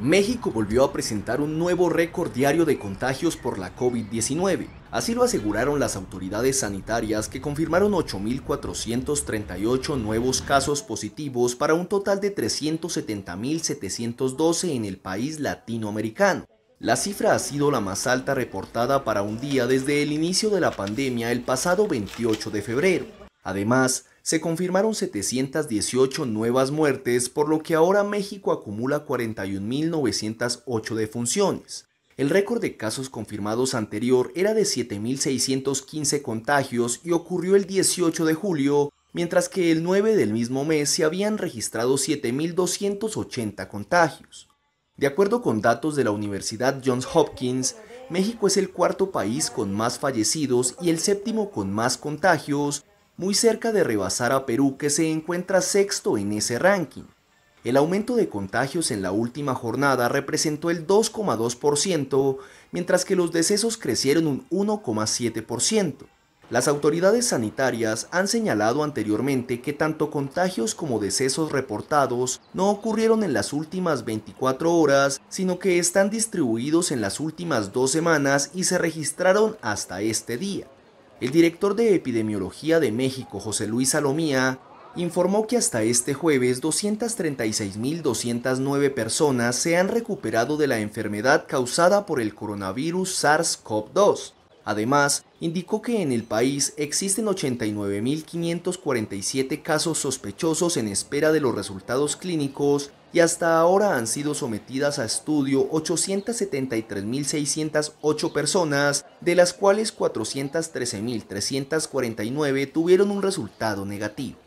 México volvió a presentar un nuevo récord diario de contagios por la COVID-19. Así lo aseguraron las autoridades sanitarias que confirmaron 8.438 nuevos casos positivos para un total de 370.712 en el país latinoamericano. La cifra ha sido la más alta reportada para un día desde el inicio de la pandemia el pasado 28 de febrero. Además, se confirmaron 718 nuevas muertes, por lo que ahora México acumula 41.908 defunciones. El récord de casos confirmados anterior era de 7.615 contagios y ocurrió el 18 de julio, mientras que el 9 del mismo mes se habían registrado 7.280 contagios. De acuerdo con datos de la Universidad Johns Hopkins, México es el cuarto país con más fallecidos y el séptimo con más contagios, muy cerca de rebasar a Perú que se encuentra sexto en ese ranking. El aumento de contagios en la última jornada representó el 2,2%, mientras que los decesos crecieron un 1,7%. Las autoridades sanitarias han señalado anteriormente que tanto contagios como decesos reportados no ocurrieron en las últimas 24 horas, sino que están distribuidos en las últimas dos semanas y se registraron hasta este día. El director de Epidemiología de México, José Luis Salomía, informó que hasta este jueves 236.209 personas se han recuperado de la enfermedad causada por el coronavirus SARS-CoV-2, Además, indicó que en el país existen 89.547 casos sospechosos en espera de los resultados clínicos y hasta ahora han sido sometidas a estudio 873.608 personas, de las cuales 413.349 tuvieron un resultado negativo.